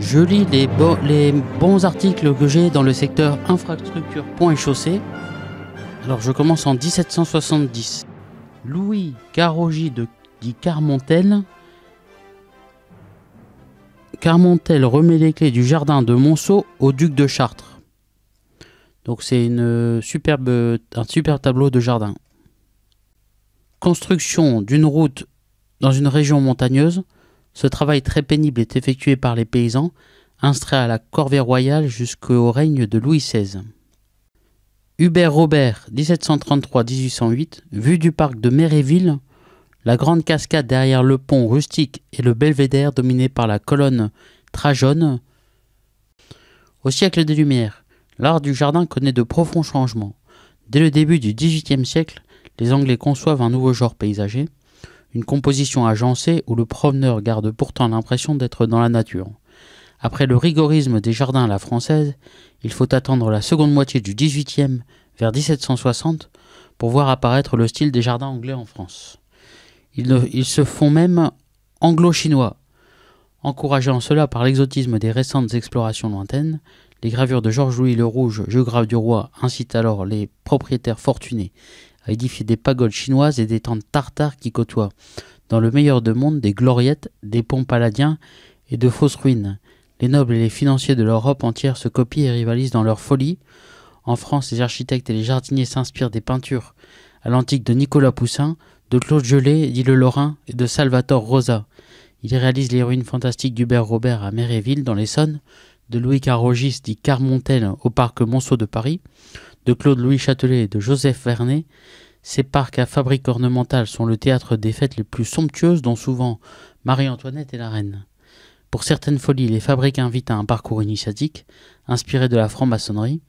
je lis les, bons articles que j'ai dans le secteur infrastructure, Point et chaussée. Alors je commence en 1770. Louis Carogie de dit Carmontel. Carmontel remet les clés du jardin de Monceau au duc de Chartres. Donc c'est une euh, superbe, un super tableau de jardin. Construction d'une route dans une région montagneuse. Ce travail très pénible est effectué par les paysans, instruits à la corvée royale jusqu'au règne de Louis XVI. Hubert Robert, 1733-1808, vue du parc de Méréville, la grande cascade derrière le pont rustique et le belvédère dominé par la colonne trajaune. Au siècle des Lumières, l'art du jardin connaît de profonds changements. Dès le début du XVIIIe siècle, les Anglais conçoivent un nouveau genre paysager, une composition agencée où le promeneur garde pourtant l'impression d'être dans la nature. Après le rigorisme des jardins à la française, il faut attendre la seconde moitié du XVIIIe, vers 1760, pour voir apparaître le style des jardins anglais en France. Ils, se font même anglo-chinois. Encouragés en cela par l'exotisme des récentes explorations lointaines, les gravures de Georges-Louis le Rouge, grave du roi, incitent alors les propriétaires fortunés à édifier des pagodes chinoises et des tentes tartares qui côtoient, dans le meilleur de monde, des gloriettes, des ponts paladiens et de fausses ruines. Les nobles et les financiers de l'Europe entière se copient et rivalisent dans leur folie. En France, les architectes et les jardiniers s'inspirent des peintures à l'antique de Nicolas Poussin, de Claude Gelée, dit le Lorrain, et de Salvatore Rosa. Ils réalisent les ruines fantastiques d'Hubert Robert à Méréville, dans l'Essonne, de Louis Carogis, dit Carmontel, au parc Monceau de Paris, de Claude-Louis Châtelet et de Joseph Vernet, ces parcs à fabrique ornementale sont le théâtre des fêtes les plus somptueuses dont souvent Marie-Antoinette est la reine. Pour certaines folies, les fabriques invitent à un parcours initiatique, inspiré de la franc-maçonnerie.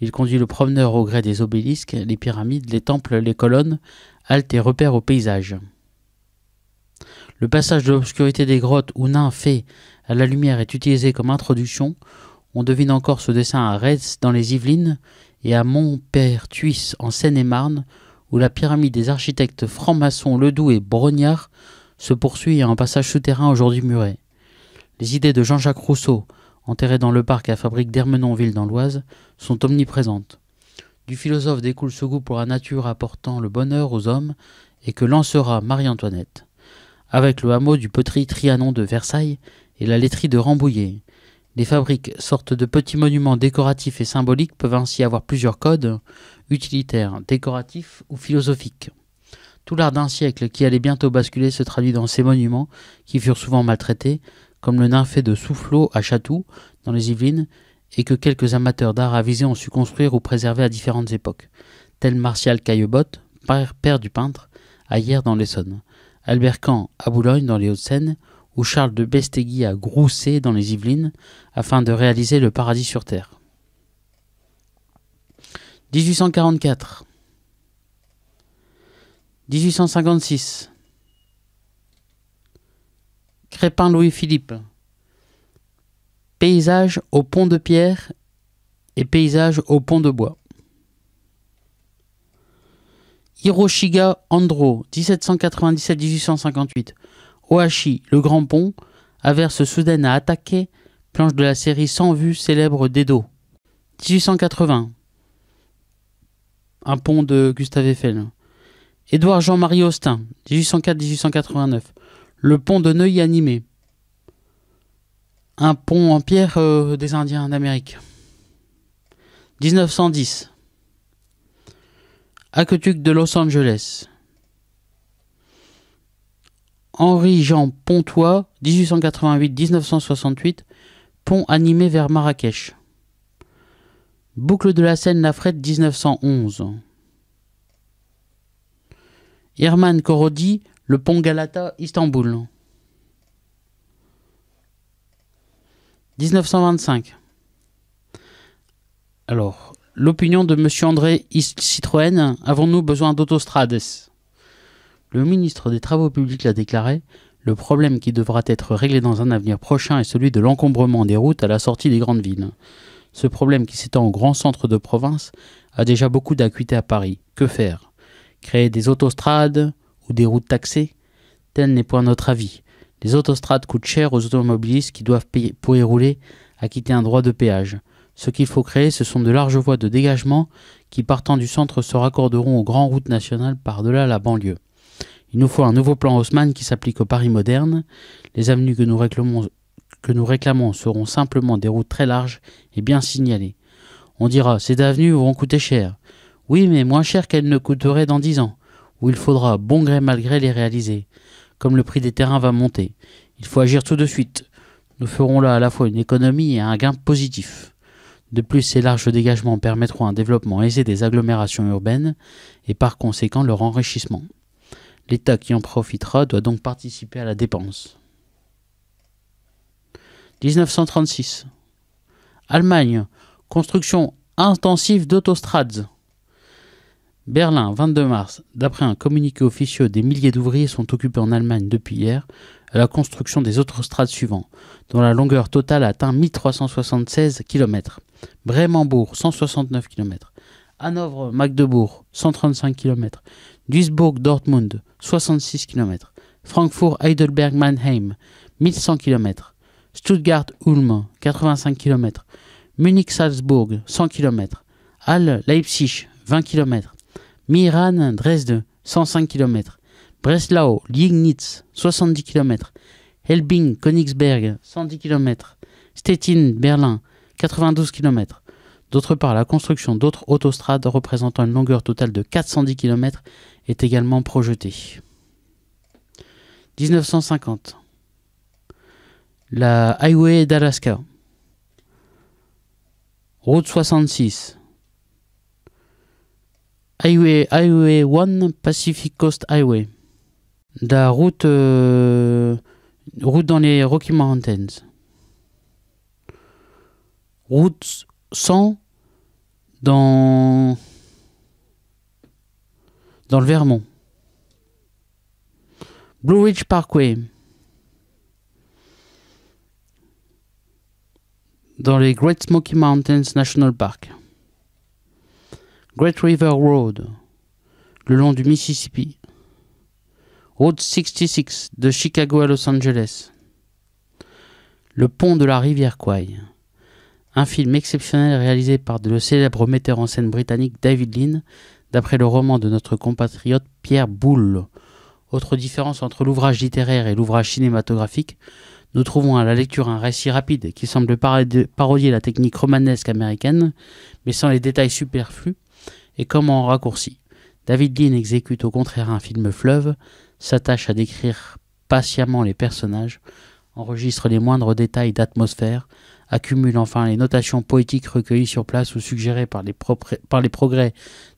Il conduit le promeneur au gré des obélisques, les pyramides, les temples, les colonnes, halte et repères au paysage. Le passage de l'obscurité des grottes où nains fait à la lumière est utilisé comme introduction. On devine encore ce dessin à Reds dans les Yvelines et à montpère en Seine-et-Marne, où la pyramide des architectes francs-maçons Ledoux et Brognard se poursuit à un passage souterrain aujourd'hui muré. Les idées de Jean-Jacques Rousseau, enterrées dans le parc à fabrique d'Hermenonville dans l'Oise, sont omniprésentes. Du philosophe découle ce goût pour la nature apportant le bonheur aux hommes et que lancera Marie-Antoinette, avec le hameau du poterie Trianon de Versailles et la laiterie de Rambouillet. Les fabriques, sortes de petits monuments décoratifs et symboliques, peuvent ainsi avoir plusieurs codes, utilitaires, décoratifs ou philosophiques. Tout l'art d'un siècle qui allait bientôt basculer se traduit dans ces monuments, qui furent souvent maltraités, comme le nymphée de Soufflot à Chatou, dans les Yvelines, et que quelques amateurs d'art avisés ont su construire ou préserver à différentes époques, tel Martial Caillebotte, père, du peintre, à Hier dans l'Essonne, Albert camp à Boulogne dans les Hauts-de-Seine, où Charles de Bestegui a groussé dans les Yvelines afin de réaliser le paradis sur terre. 1844 1856 Crépin Louis-Philippe Paysage au pont de pierre et paysage au pont de bois. Hiroshiga Andro, 1797-1858. Oashi, le grand pont, averse soudaine à attaquer, planche de la série sans vue célèbre d'Edo. 1880. Un pont de Gustave Eiffel. Édouard Jean-Marie Austin, 1804-1889. Le pont de Neuilly animé. Un pont en pierre euh, des Indiens d'Amérique. 1910. Aqueduc de Los Angeles. Henri-Jean Pontois, 1888-1968, pont animé vers Marrakech. Boucle de la Seine-Lafrette, 1911. Herman Korodi, le pont Galata, Istanbul. 1925. Alors, l'opinion de M. André Citroën, avons-nous besoin d'autostrades le ministre des Travaux publics l'a déclaré, le problème qui devra être réglé dans un avenir prochain est celui de l'encombrement des routes à la sortie des grandes villes. Ce problème qui s'étend au grand centre de province a déjà beaucoup d'acuité à Paris. Que faire Créer des autostrades ou des routes taxées Tel n'est point notre avis. Les autostrades coûtent cher aux automobilistes qui doivent payer pour y rouler, acquitter un droit de péage. Ce qu'il faut créer, ce sont de larges voies de dégagement qui, partant du centre, se raccorderont aux grandes routes nationales par-delà la banlieue. Il nous faut un nouveau plan Haussmann qui s'applique au Paris moderne. Les avenues que nous, réclamons, seront simplement des routes très larges et bien signalées. On dira ces avenues vont coûter cher. Oui, mais moins cher qu'elles ne coûteraient dans dix ans, où il faudra bon gré mal gré les réaliser. Comme le prix des terrains va monter, il faut agir tout de suite. Nous ferons là à la fois une économie et un gain positif. De plus, ces larges dégagements permettront un développement aisé des agglomérations urbaines et par conséquent leur enrichissement. L'État qui en profitera doit donc participer à la dépense. 1936. Allemagne, construction intensive d'autostrades. Berlin, 22 mars. D'après un communiqué officieux, des milliers d'ouvriers sont occupés en Allemagne depuis hier à la construction des autostrades suivantes, dont la longueur totale atteint 1376 km. Brémembourg, 169 km. Hanovre-Magdebourg, 135 km. Duisburg dortmund 66 km. Francfort-Heidelberg-Mannheim, 1100 km. Stuttgart-Ulm, 85 km. Munich-Salzbourg, 100 km. Halle-Leipzig, 20 km. Miran-Dresde, 105 km. Breslau-Liegnitz, 70 km. Helbing-Königsberg, 110 km. Stettin-Berlin, 92 km. D'autre part, la construction d'autres autostrades représentant une longueur totale de 410 km est également projetée. 1950. La Highway d'Alaska. Route 66. Highway, Highway 1 Pacific Coast Highway. La route, euh, route dans les Rocky Mountains. Route 100 dans, dans le Vermont. Blue Ridge Parkway. Dans les Great Smoky Mountains National Park. Great River Road, le long du Mississippi. Route 66 de Chicago à Los Angeles. Le pont de la rivière Kwai un film exceptionnel réalisé par le célèbre metteur en scène britannique David Lean, d'après le roman de notre compatriote Pierre Boulle. Autre différence entre l'ouvrage littéraire et l'ouvrage cinématographique, nous trouvons à la lecture un récit rapide qui semble parodier la technique romanesque américaine, mais sans les détails superflus et comme en raccourci. David Lean exécute au contraire un film fleuve, s'attache à décrire patiemment les personnages, enregistre les moindres détails d'atmosphère, accumule enfin les notations poétiques recueillies sur place ou suggérées par les, progrès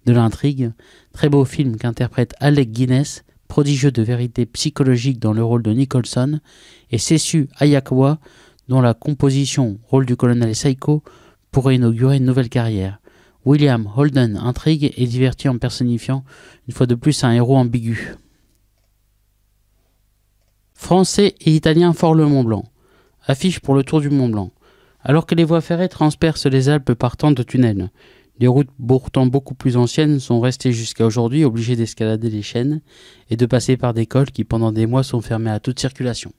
de l'intrigue. Très beau film qu'interprète Alec Guinness, prodigieux de vérité psychologique dans le rôle de Nicholson, et Sessu Ayakwa, dont la composition, rôle du colonel Saiko, pourrait inaugurer une nouvelle carrière. William Holden intrigue et divertit en personnifiant une fois de plus un héros ambigu. Français et Italien fort le Mont Blanc. Affiche pour le Tour du Mont Blanc. Alors que les voies ferrées transpercent les Alpes par tant de tunnels, des routes pourtant beaucoup plus anciennes sont restées jusqu'à aujourd'hui obligées d'escalader les chaînes et de passer par des cols qui pendant des mois sont fermés à toute circulation.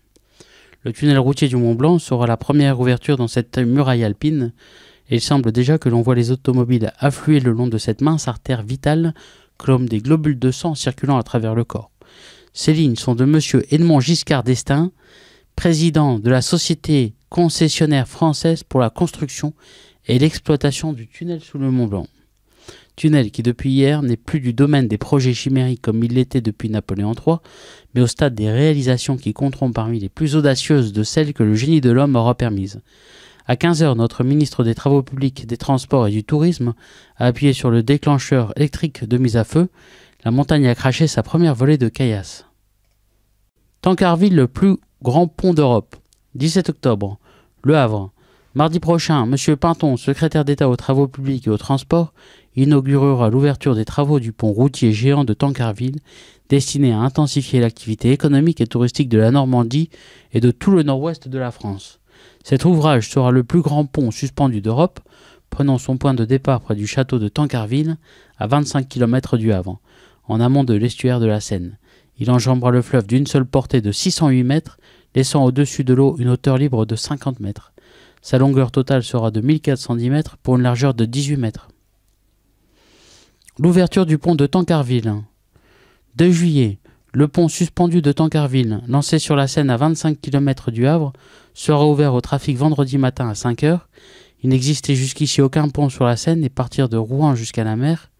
Le tunnel routier du Mont Blanc sera la première ouverture dans cette muraille alpine et il semble déjà que l'on voit les automobiles affluer le long de cette mince artère vitale comme des globules de sang circulant à travers le corps. Ces lignes sont de M. Edmond Giscard d'Estaing, président de la Société concessionnaire française pour la construction et l'exploitation du tunnel sous le Mont Blanc. Tunnel qui depuis hier n'est plus du domaine des projets chimériques comme il l'était depuis Napoléon III, mais au stade des réalisations qui compteront parmi les plus audacieuses de celles que le génie de l'homme aura permises. À 15h, notre ministre des Travaux publics, des Transports et du Tourisme a appuyé sur le déclencheur électrique de mise à feu. La montagne a craché sa première volée de caillasse. Tancarville, le plus grand pont d'Europe. 17 octobre. Le Havre. Mardi prochain, M. Pinton, secrétaire d'État aux travaux publics et aux transports, inaugurera l'ouverture des travaux du pont routier géant de Tancarville, destiné à intensifier l'activité économique et touristique de la Normandie et de tout le nord-ouest de la France. Cet ouvrage sera le plus grand pont suspendu d'Europe, prenant son point de départ près du château de Tancarville, à 25 km du Havre, en amont de l'estuaire de la Seine. Il enjambera le fleuve d'une seule portée de 608 mètres laissant au-dessus de l'eau une hauteur libre de 50 mètres. Sa longueur totale sera de 1410 mètres pour une largeur de 18 mètres. L'ouverture du pont de Tancarville. 2 juillet, le pont suspendu de Tancarville, lancé sur la Seine à 25 km du Havre, sera ouvert au trafic vendredi matin à 5 heures. Il n'existait jusqu'ici aucun pont sur la Seine et partir de Rouen jusqu'à la mer,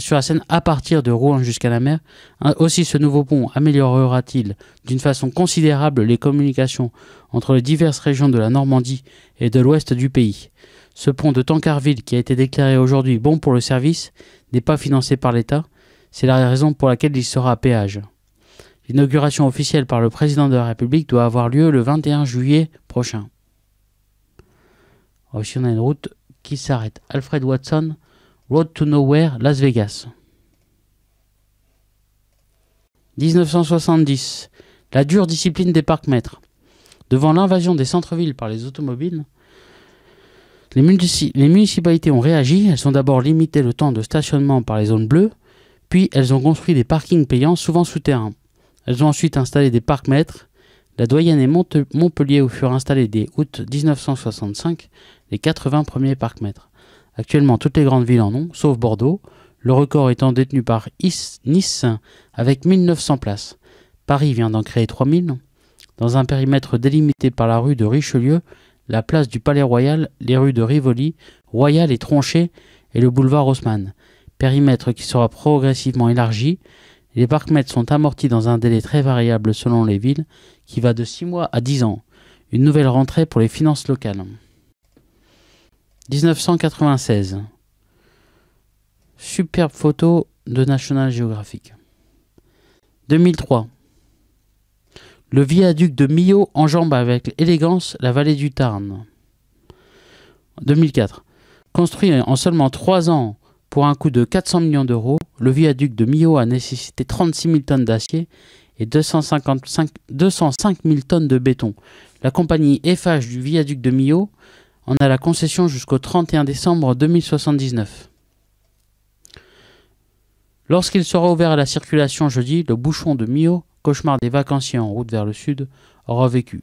sur la Seine à partir de Rouen jusqu'à la mer. Hein, aussi, ce nouveau pont améliorera-t-il d'une façon considérable les communications entre les diverses régions de la Normandie et de l'ouest du pays. Ce pont de Tancarville, qui a été déclaré aujourd'hui bon pour le service, n'est pas financé par l'État. C'est la raison pour laquelle il sera à péage. L'inauguration officielle par le président de la République doit avoir lieu le 21 juillet prochain. Aussi, oh, on a une route qui s'arrête. Alfred Watson, Road to Nowhere, Las Vegas. 1970. La dure discipline des parcs-mètres. Devant l'invasion des centres-villes par les automobiles, les, municipalités ont réagi. Elles ont d'abord limité le temps de stationnement par les zones bleues, puis elles ont construit des parkings payants, souvent souterrains. Elles ont ensuite installé des parcs-mètres. La Doyenne et Montpellier où furent installés dès août 1965 les 80 premiers parcs-mètres. Actuellement, toutes les grandes villes en ont, sauf Bordeaux, le record étant détenu par Nice avec 1900 places. Paris vient d'en créer 3000. Dans un périmètre délimité par la rue de Richelieu, la place du Palais Royal, les rues de Rivoli, Royal et Tronchet et le boulevard Haussmann. Périmètre qui sera progressivement élargi. Les parcs sont amortis dans un délai très variable selon les villes, qui va de 6 mois à 10 ans. Une nouvelle rentrée pour les finances locales. 1996. Superbe photo de National Geographic. 2003. Le viaduc de Millau enjambe avec élégance la vallée du Tarn. 2004. Construit en seulement 3 ans pour un coût de 400 millions d'euros, le viaduc de Millau a nécessité 36 000 tonnes d'acier et 255, 205 000 tonnes de béton. La compagnie FH du viaduc de Millau on a la concession jusqu'au 31 décembre 2079. Lorsqu'il sera ouvert à la circulation jeudi, le bouchon de Mio, cauchemar des vacanciers en route vers le sud, aura vécu.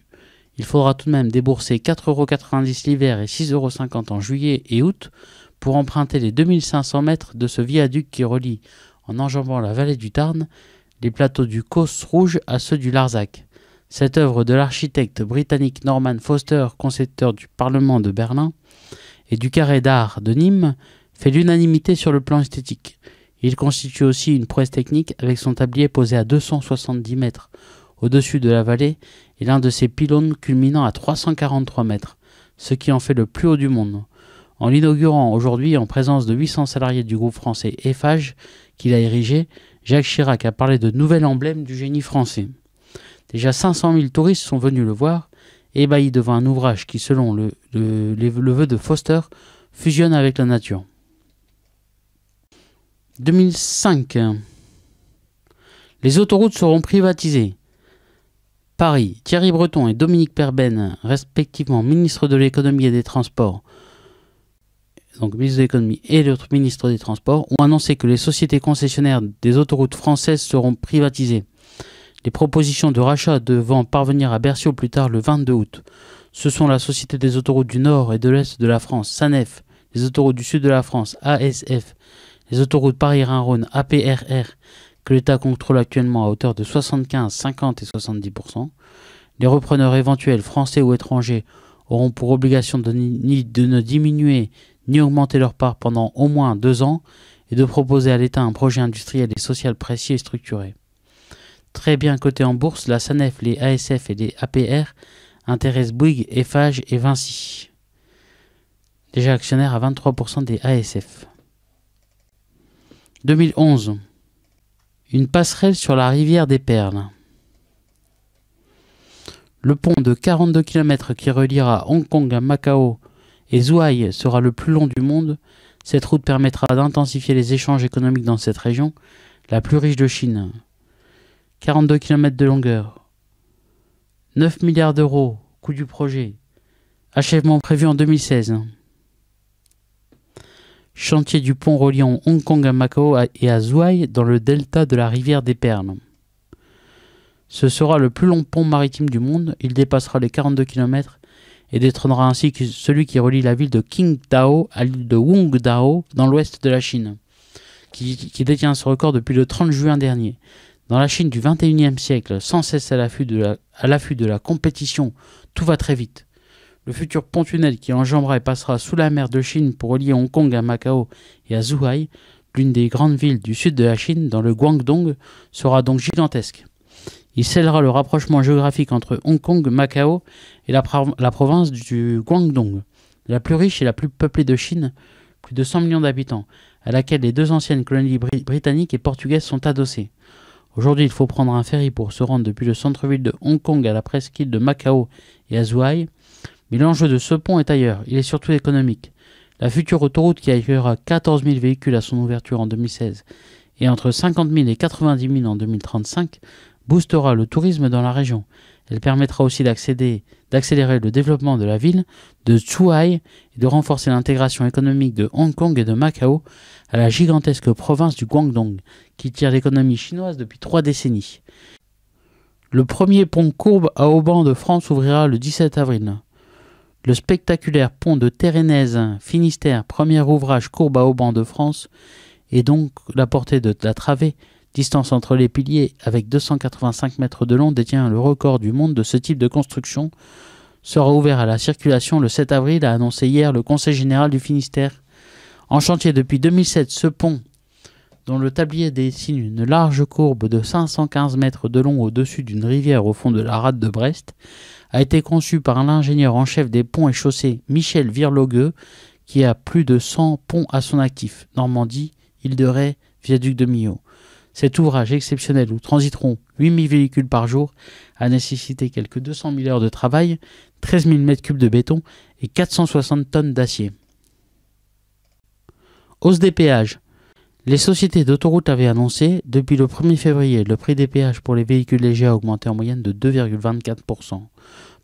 Il faudra tout de même débourser 4,90€ l'hiver et 6,50€ en juillet et août pour emprunter les 2500 mètres de ce viaduc qui relie, en enjambant la vallée du Tarn, les plateaux du Causse Rouge à ceux du Larzac. Cette œuvre de l'architecte britannique Norman Foster, concepteur du Parlement de Berlin et du Carré d'art de Nîmes, fait l'unanimité sur le plan esthétique. Il constitue aussi une prouesse technique avec son tablier posé à 270 mètres au-dessus de la vallée et l'un de ses pylônes culminant à 343 mètres, ce qui en fait le plus haut du monde. En l'inaugurant aujourd'hui en présence de 800 salariés du groupe français Eiffage, qu'il a érigé, Jacques Chirac a parlé de nouvel emblème du génie français. Déjà 500 000 touristes sont venus le voir, ébahis devant un ouvrage qui, selon le, vœu de Foster, fusionne avec la nature. 2005. Les autoroutes seront privatisées. Paris, Thierry Breton et Dominique Perben, respectivement ministre de l'économie et des transports, donc ministre de l'économie et l'autre ministre des transports, ont annoncé que les sociétés concessionnaires des autoroutes françaises seront privatisées. Les propositions de rachat devant parvenir à Bercy au plus tard le 22 août. Ce sont la Société des autoroutes du Nord et de l'Est de la France, SANEF, les autoroutes du Sud de la France, ASF, les autoroutes Paris-Rhin-Rhône, APRR, que l'État contrôle actuellement à hauteur de 75, 50 et 70%. Les repreneurs éventuels, français ou étrangers, auront pour obligation de, de ne diminuer ni augmenter leur part pendant au moins deux ans et de proposer à l'État un projet industriel et social précis et structuré. Très bien coté en bourse, la SANEF, les ASF et les APR intéressent Bouygues, Eiffage et Vinci. Déjà actionnaire à 23% des ASF. 2011. Une passerelle sur la rivière des Perles. Le pont de 42 km qui reliera Hong Kong à Macao et Zhuhai sera le plus long du monde. Cette route permettra d'intensifier les échanges économiques dans cette région, la plus riche de Chine. 42 km de longueur. 9 milliards d'euros, coût du projet. Achèvement prévu en 2016. Chantier du pont reliant Hong Kong à Macao et à Zouai dans le delta de la rivière des Perles. Ce sera le plus long pont maritime du monde, il dépassera les 42 km et détrônera ainsi celui qui relie la ville de Qingdao à l'île de Wongdao dans l'ouest de la Chine, qui, qui détient ce record depuis le 30 juin dernier. Dans la Chine du XXIe siècle, sans cesse à l'affût de, la, compétition, tout va très vite. Le futur pont-tunnel qui enjambera et passera sous la mer de Chine pour relier Hong Kong à Macao et à Zhuhai, l'une des grandes villes du sud de la Chine, dans le Guangdong, sera donc gigantesque. Il scellera le rapprochement géographique entre Hong Kong, Macao et la, province du Guangdong, la plus riche et la plus peuplée de Chine, plus de 100 millions d'habitants, à laquelle les deux anciennes colonies britanniques et portugaises sont adossées. Aujourd'hui, il faut prendre un ferry pour se rendre depuis le centre-ville de Hong Kong à la presqu'île de Macao et à Zhuhai, mais l'enjeu de ce pont est ailleurs, il est surtout économique. La future autoroute qui accueillera 14 000 véhicules à son ouverture en 2016 et entre 50 000 et 90 000 en 2035 boostera le tourisme dans la région. Elle permettra aussi d'accélérer le développement de la ville de Zhuhai et de renforcer l'intégration économique de Hong Kong et de Macao à la gigantesque province du Guangdong, qui tire l'économie chinoise depuis trois décennies. Le premier pont courbe à Auban de France ouvrira le 17 avril. Le spectaculaire pont de Térénèse Finistère, premier ouvrage courbe à Auban de France, et donc la portée de la travée distance entre les piliers avec 285 mètres de long, détient le record du monde de ce type de construction, sera ouvert à la circulation le 7 avril, a annoncé hier le Conseil général du Finistère. En chantier depuis 2007, ce pont, dont le tablier dessine une large courbe de 515 mètres de long au-dessus d'une rivière au fond de la rade de Brest, a été conçu par l'ingénieur en chef des ponts et chaussées Michel Virlogueux, qui a plus de 100 ponts à son actif, Normandie, Île de Viaduc de Millau. Cet ouvrage exceptionnel où transiteront 8000 véhicules par jour a nécessité quelques 200 000 heures de travail, 13 000 m3 de béton et 460 tonnes d'acier. Hausse des péages. Les sociétés d'autoroutes avaient annoncé, depuis le 1er février, le prix des péages pour les véhicules légers a augmenté en moyenne de 2,24%.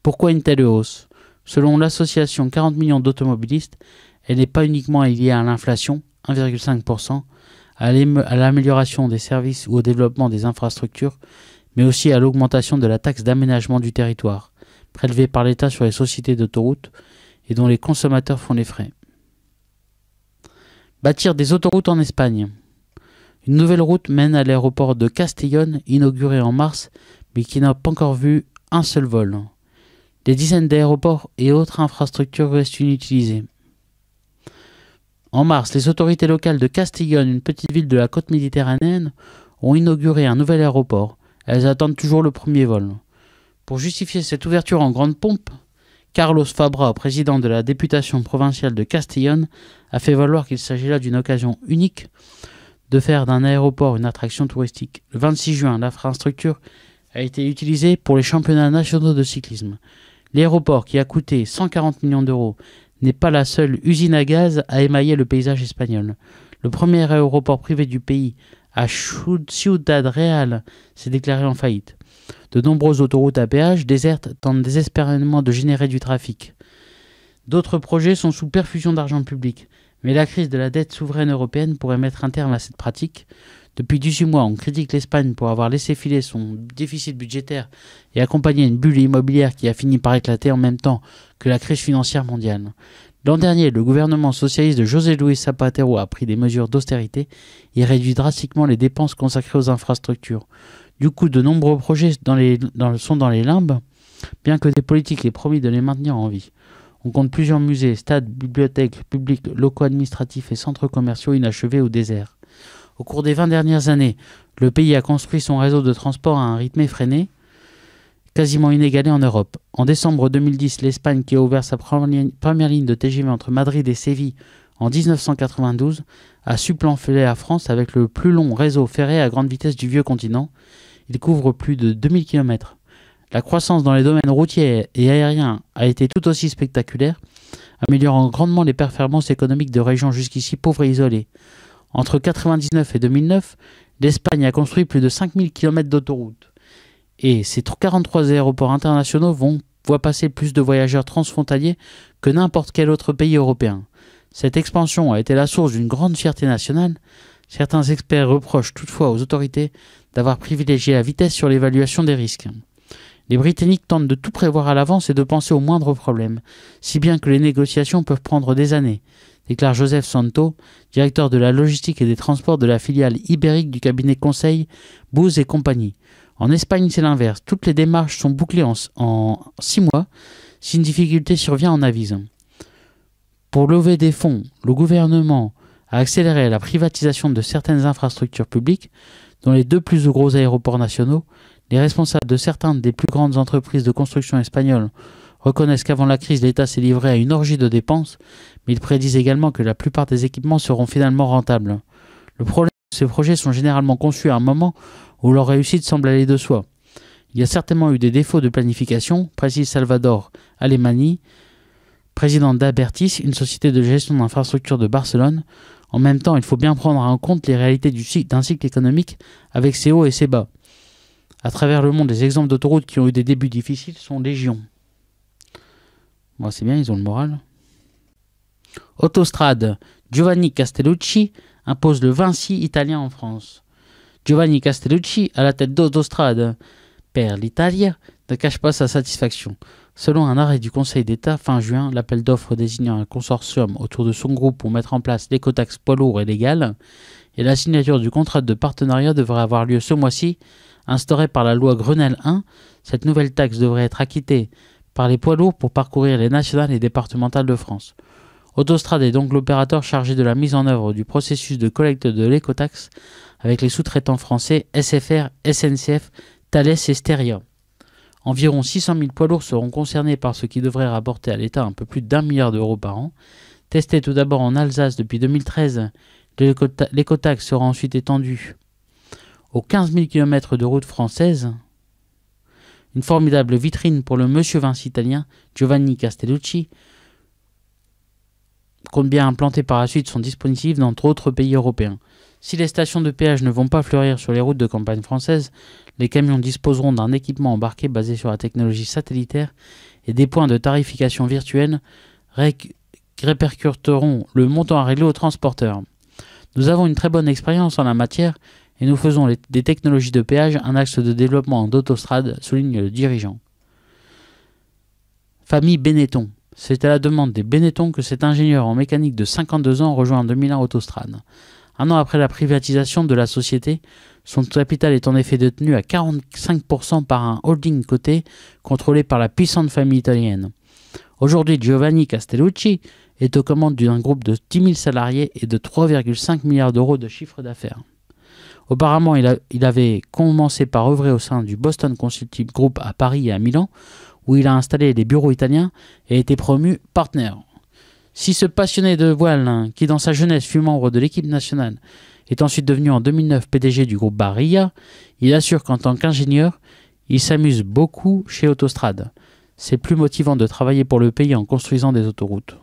Pourquoi une telle hausse Selon l'association 40 millions d'automobilistes, elle n'est pas uniquement liée à l'inflation, 1,5%, à l'amélioration des services ou au développement des infrastructures, mais aussi à l'augmentation de la taxe d'aménagement du territoire, prélevée par l'État sur les sociétés d'autoroutes et dont les consommateurs font les frais. Bâtir des autoroutes en Espagne. Une nouvelle route mène à l'aéroport de Castellón, inauguré en mars, mais qui n'a pas encore vu un seul vol. Des dizaines d'aéroports et autres infrastructures restent inutilisées. En mars, les autorités locales de Castillon, une petite ville de la côte méditerranéenne, ont inauguré un nouvel aéroport. Elles attendent toujours le premier vol. Pour justifier cette ouverture en grande pompe, Carlos Fabra, président de la députation provinciale de Castillon, a fait valoir qu'il s'agit là d'une occasion unique de faire d'un aéroport une attraction touristique. Le 26 juin, l'infrastructure a été utilisée pour les championnats nationaux de cyclisme. L'aéroport, qui a coûté 140 millions d'euros n'est pas la seule usine à gaz à émailler le paysage espagnol. Le premier aéroport privé du pays, à Ciudad Real, s'est déclaré en faillite. De nombreuses autoroutes à péage désertes tentent désespérément de générer du trafic. D'autres projets sont sous perfusion d'argent public, mais la crise de la dette souveraine européenne pourrait mettre un terme à cette pratique, depuis 18 mois, on critique l'Espagne pour avoir laissé filer son déficit budgétaire et accompagné une bulle immobilière qui a fini par éclater en même temps que la crise financière mondiale. L'an dernier, le gouvernement socialiste de José Luis Zapatero a pris des mesures d'austérité et réduit drastiquement les dépenses consacrées aux infrastructures. Du coup, de nombreux projets sont dans les limbes, bien que des politiques aient promis de les maintenir en vie. On compte plusieurs musées, stades, bibliothèques publiques, locaux administratifs et centres commerciaux inachevés au désert. Au cours des 20 dernières années, le pays a construit son réseau de transport à un rythme effréné, quasiment inégalé en Europe. En décembre 2010, l'Espagne, qui a ouvert sa première ligne de TGV entre Madrid et Séville en 1992, a supplanté la France avec le plus long réseau ferré à grande vitesse du vieux continent. Il couvre plus de 2000 km. La croissance dans les domaines routiers et aériens a été tout aussi spectaculaire, améliorant grandement les performances économiques de régions jusqu'ici pauvres et isolées. Entre 1999 et 2009, l'Espagne a construit plus de 5000 km d'autoroutes. Et ces 43 aéroports internationaux vont voient passer plus de voyageurs transfrontaliers que n'importe quel autre pays européen. Cette expansion a été la source d'une grande fierté nationale. Certains experts reprochent toutefois aux autorités d'avoir privilégié la vitesse sur l'évaluation des risques. Les Britanniques tentent de tout prévoir à l'avance et de penser aux moindres problèmes, si bien que les négociations peuvent prendre des années déclare Joseph Santo, directeur de la logistique et des transports de la filiale ibérique du cabinet conseil Bouze et compagnie. En Espagne, c'est l'inverse. Toutes les démarches sont bouclées en, six mois si une difficulté survient en avise. Pour lever des fonds, le gouvernement a accéléré la privatisation de certaines infrastructures publiques, dont les deux plus gros aéroports nationaux. Les responsables de certaines des plus grandes entreprises de construction espagnoles reconnaissent qu'avant la crise, l'État s'est livré à une orgie de dépenses, mais ils prédisent également que la plupart des équipements seront finalement rentables. Le problème, c'est que ces projets sont généralement conçus à un moment où leur réussite semble aller de soi. Il y a certainement eu des défauts de planification, précise Salvador Alemani, président d'Abertis, une société de gestion d'infrastructures de Barcelone. En même temps, il faut bien prendre en compte les réalités d'un cycle économique avec ses hauts et ses bas. À travers le monde, les exemples d'autoroutes qui ont eu des débuts difficiles sont légion. Moi, c'est bien, ils ont le moral. Autostrade. Giovanni Castellucci impose le Vinci italien en France. Giovanni Castellucci, à la tête d'Autostrade, perd l'Italie, ne cache pas sa satisfaction. Selon un arrêt du Conseil d'État fin juin, l'appel d'offres désignant un consortium autour de son groupe pour mettre en place l'écotaxe poids lourd et légal, et la signature du contrat de partenariat devrait avoir lieu ce mois-ci. instauré par la loi Grenelle 1, cette nouvelle taxe devrait être acquittée par les poids lourds pour parcourir les nationales et départementales de France. Autostrade est donc l'opérateur chargé de la mise en œuvre du processus de collecte de l'écotaxe avec les sous-traitants français SFR, SNCF, Thales et Steria. Environ 600 000 poids lourds seront concernés par ce qui devrait rapporter à l'État un peu plus d'un milliard d'euros par an. Testé tout d'abord en Alsace depuis 2013, l'écotaxe sera ensuite étendue aux 15 000 km de routes françaises une formidable vitrine pour le monsieur Vince italien Giovanni Castellucci, compte bien implanter par la suite son dispositif dans d'autres pays européens. Si les stations de péage ne vont pas fleurir sur les routes de campagne française, les camions disposeront d'un équipement embarqué basé sur la technologie satellitaire et des points de tarification virtuelle répercuteront le montant à régler aux transporteurs. Nous avons une très bonne expérience en la matière et nous faisons des technologies de péage un axe de développement d'Autostrade, souligne le dirigeant. Famille Benetton. C'est à la demande des Benetton que cet ingénieur en mécanique de 52 ans rejoint en 2001 Autostrade. Un an après la privatisation de la société, son capital est en effet détenu à 45% par un holding coté contrôlé par la puissante famille italienne. Aujourd'hui, Giovanni Castellucci est aux commandes d'un groupe de 10 000 salariés et de 3,5 milliards d'euros de chiffre d'affaires. Auparavant, il, avait commencé par œuvrer au sein du Boston Consulting Group à Paris et à Milan, où il a installé des bureaux italiens et été promu partenaire. Si ce passionné de voile, hein, qui dans sa jeunesse fut membre de l'équipe nationale, est ensuite devenu en 2009 PDG du groupe Barilla, il assure qu'en tant qu'ingénieur, il s'amuse beaucoup chez Autostrade. C'est plus motivant de travailler pour le pays en construisant des autoroutes.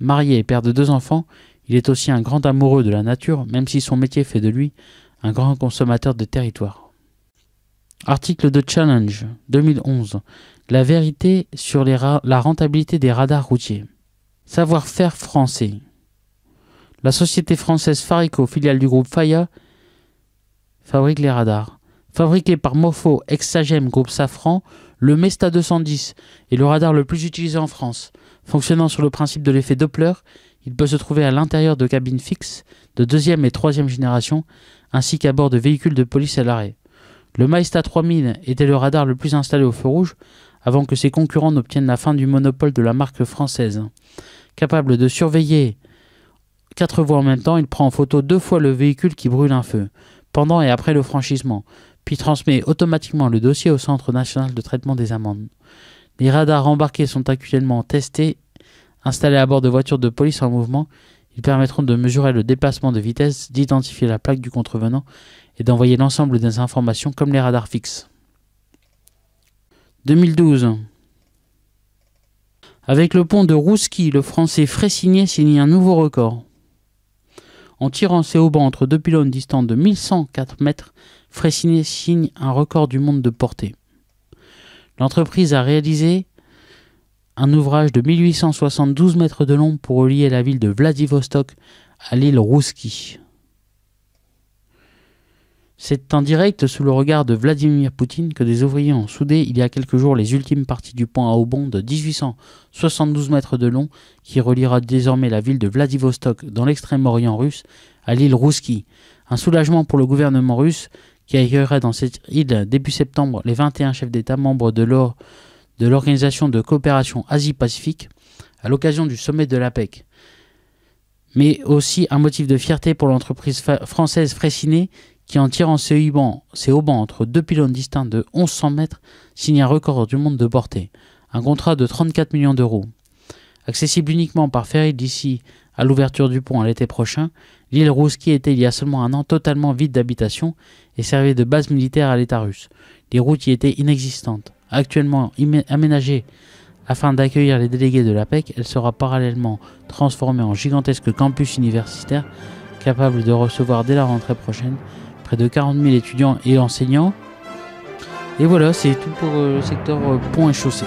Marié et père de deux enfants, il est aussi un grand amoureux de la nature, même si son métier fait de lui un grand consommateur de territoire. Article de Challenge 2011. La vérité sur la rentabilité des radars routiers. Savoir-faire français. La société française Farico, filiale du groupe Faya, fabrique les radars. Fabriqué par Mofo, Exagem, groupe Safran, le Mesta 210 est le radar le plus utilisé en France. Fonctionnant sur le principe de l'effet Doppler, il peut se trouver à l'intérieur de cabines fixes de deuxième et troisième génération ainsi qu'à bord de véhicules de police à l'arrêt. Le Maesta 3000 était le radar le plus installé au feu rouge avant que ses concurrents n'obtiennent la fin du monopole de la marque française. Capable de surveiller quatre voies en même temps, il prend en photo deux fois le véhicule qui brûle un feu, pendant et après le franchissement, puis transmet automatiquement le dossier au Centre national de traitement des amendes. Les radars embarqués sont actuellement testés, installés à bord de voitures de police en mouvement ils permettront de mesurer le déplacement de vitesse, d'identifier la plaque du contrevenant et d'envoyer l'ensemble des informations comme les radars fixes. 2012 Avec le pont de Rouski, le français Freyssinet signe un nouveau record. En tirant ses haubans entre deux pylônes distants de 1104 mètres, Freyssinet signe un record du monde de portée. L'entreprise a réalisé un ouvrage de 1872 mètres de long pour relier la ville de Vladivostok à l'île Rouski. C'est en direct sous le regard de Vladimir Poutine que des ouvriers ont soudé il y a quelques jours les ultimes parties du pont à Aubon de 1872 mètres de long qui reliera désormais la ville de Vladivostok dans l'extrême-orient russe à l'île Rouski. Un soulagement pour le gouvernement russe qui accueillerait dans cette île début septembre les 21 chefs d'État membres de l'OR de l'Organisation de coopération Asie-Pacifique à l'occasion du sommet de l'APEC, mais aussi un motif de fierté pour l'entreprise française Fraissinet qui, en tirant ses haubans, ses entre deux pylônes distincts de 1100 mètres, signe un record du monde de portée, un contrat de 34 millions d'euros. Accessible uniquement par ferry d'ici à l'ouverture du pont à l'été prochain, l'île Rouski était il y a seulement un an totalement vide d'habitation et servait de base militaire à l'État russe. Les routes y étaient inexistantes. Actuellement aménagée afin d'accueillir les délégués de l'APEC, elle sera parallèlement transformée en gigantesque campus universitaire capable de recevoir dès la rentrée prochaine près de 40 000 étudiants et enseignants. Et voilà, c'est tout pour euh, le secteur euh, pont et chaussée.